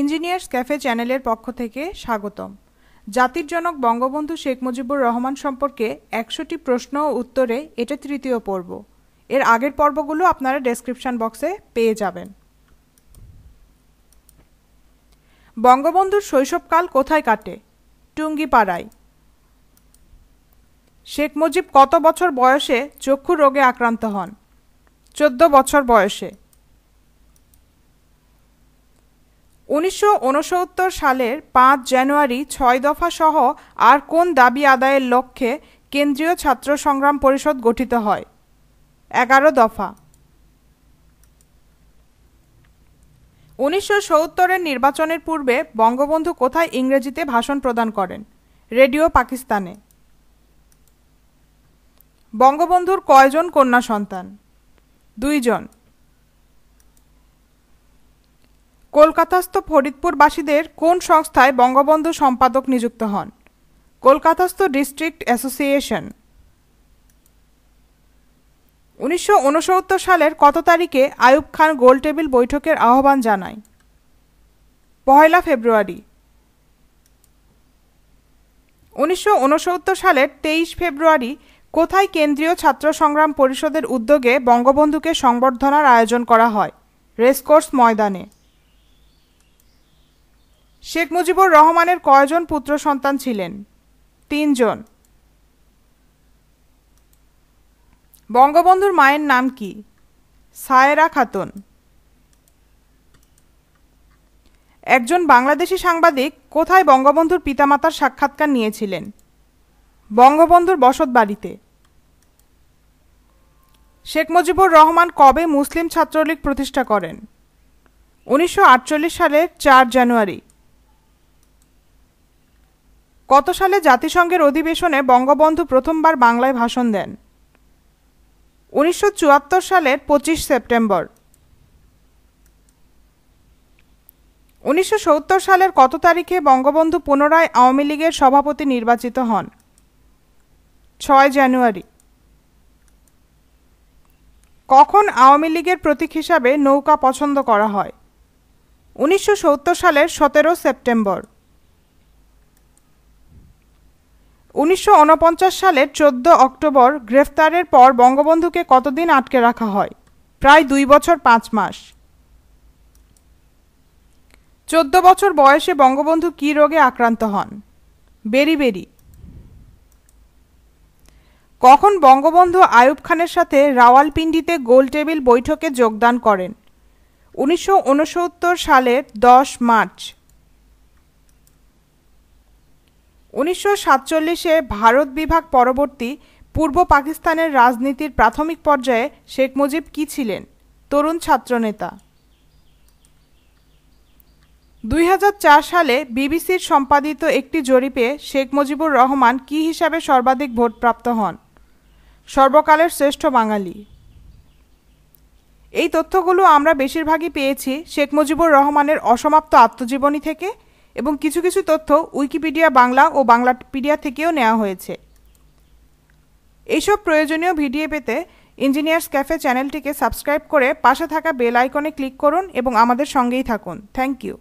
engineers cafe চ্যানেলের পক্ষ থেকে স্বাগতম জাতির জনক বঙ্গবন্ধু শেখ মুজিবুর রহমান সম্পর্কে একশোটি প্রশ্ন ও উত্তরে এটা তৃতীয় পর্ব এর আগের পর্বগুলো আপনারা ডেসক্রিপশন বক্সে পেয়ে যাবেন বঙ্গবন্ধুর শৈশবকাল কোথায় কাটে টুঙ্গিপাড়ায় শেখ মুজিব কত বছর বয়সে চক্ষু রোগে আক্রান্ত হন চোদ্দ বছর বয়সে উনিশশো সালের পাঁচ জানুয়ারি ছয় দফা সহ আর কোন দাবি আদায়ের লক্ষ্যে কেন্দ্রীয় ছাত্র সংগ্রাম পরিষদ গঠিত হয় এগারো দফা উনিশশো সত্তরের নির্বাচনের পূর্বে বঙ্গবন্ধু কোথায় ইংরেজিতে ভাষণ প্রদান করেন রেডিও পাকিস্তানে বঙ্গবন্ধুর কয়জন কন্যা সন্তান দুইজন কলকাতাস্থ ফরিদপুরবাসীদের কোন সংস্থায় বঙ্গবন্ধু সম্পাদক নিযুক্ত হন কলকাতাস্থ ডিস্ট্রিক্ট অ্যাসোসিয়েশন উনিশশো সালের কত তারিখে আয়ুব খান গোলটেবিল বৈঠকের আহ্বান জানায় পহেলা ফেব্রুয়ারি উনিশশো সালের তেইশ ফেব্রুয়ারি কোথায় কেন্দ্রীয় ছাত্র সংগ্রাম পরিষদের উদ্যোগে বঙ্গবন্ধুকে সংবর্ধনার আয়োজন করা হয় রেসকোর্স ময়দানে শেখ মুজিবুর রহমানের কয়জন পুত্র সন্তান ছিলেন তিনজন বঙ্গবন্ধুর মায়ের নাম কি সায়রা খাতুন একজন বাংলাদেশি সাংবাদিক কোথায় বঙ্গবন্ধুর পিতামাতার সাক্ষাৎকার নিয়েছিলেন বঙ্গবন্ধুর বসত বাড়িতে শেখ মুজিবুর রহমান কবে মুসলিম ছাত্রলীগ প্রতিষ্ঠা করেন উনিশশো সালের চার জানুয়ারি কত সালে জাতিসংঘের অধিবেশনে বঙ্গবন্ধু প্রথমবার বাংলায় ভাষণ দেন উনিশশো সালের পঁচিশ সেপ্টেম্বর উনিশশো সালের কত তারিখে বঙ্গবন্ধু পুনরায় আওয়ামী লীগের সভাপতি নির্বাচিত হন ছয় জানুয়ারি কখন আওয়ামী লীগের প্রতীক হিসাবে নৌকা পছন্দ করা হয় উনিশশো সালের সতেরো সেপ্টেম্বর উনিশশো সালের চোদ্দ অক্টোবর গ্রেফতারের পর বঙ্গবন্ধুকে কতদিন আটকে রাখা হয় প্রায় দুই বছর পাঁচ মাস চোদ্দ বছর বয়সে বঙ্গবন্ধু কী রোগে আক্রান্ত হন বেরিবেরি কখন বঙ্গবন্ধু আয়ুব খানের সাথে রাওয়ালপিন্ডিতে গোলটেবিল বৈঠকে যোগদান করেন উনিশশো সালের দশ মার্চ উনিশশো সাতচল্লিশে ভারত বিভাগ পরবর্তী পূর্ব পাকিস্তানের রাজনীতির প্রাথমিক পর্যায়ে শেখ মুজিব কী ছিলেন তরুণ ছাত্রনেতা দুই সালে বিবিসির সম্পাদিত একটি জরিপে শেখ মুজিবুর রহমান কি হিসাবে সর্বাধিক ভোটপ্রাপ্ত হন সর্বকালের শ্রেষ্ঠ বাঙালি এই তথ্যগুলো আমরা বেশিরভাগই পেয়েছি শেখ মুজিবুর রহমানের অসমাপ্ত আত্মজীবনী থেকে এবং কিছু কিছু তথ্য উইকিপিডিয়া বাংলা ও বাংলাপিডিয়া থেকেও নেওয়া হয়েছে এইসব প্রয়োজনীয় ভিডিও পেতে ইঞ্জিনিয়ার্স ক্যাফে চ্যানেলটিকে সাবস্ক্রাইব করে পাশে থাকা বেল আইকনে ক্লিক করুন এবং আমাদের সঙ্গেই থাকুন থ্যাংক ইউ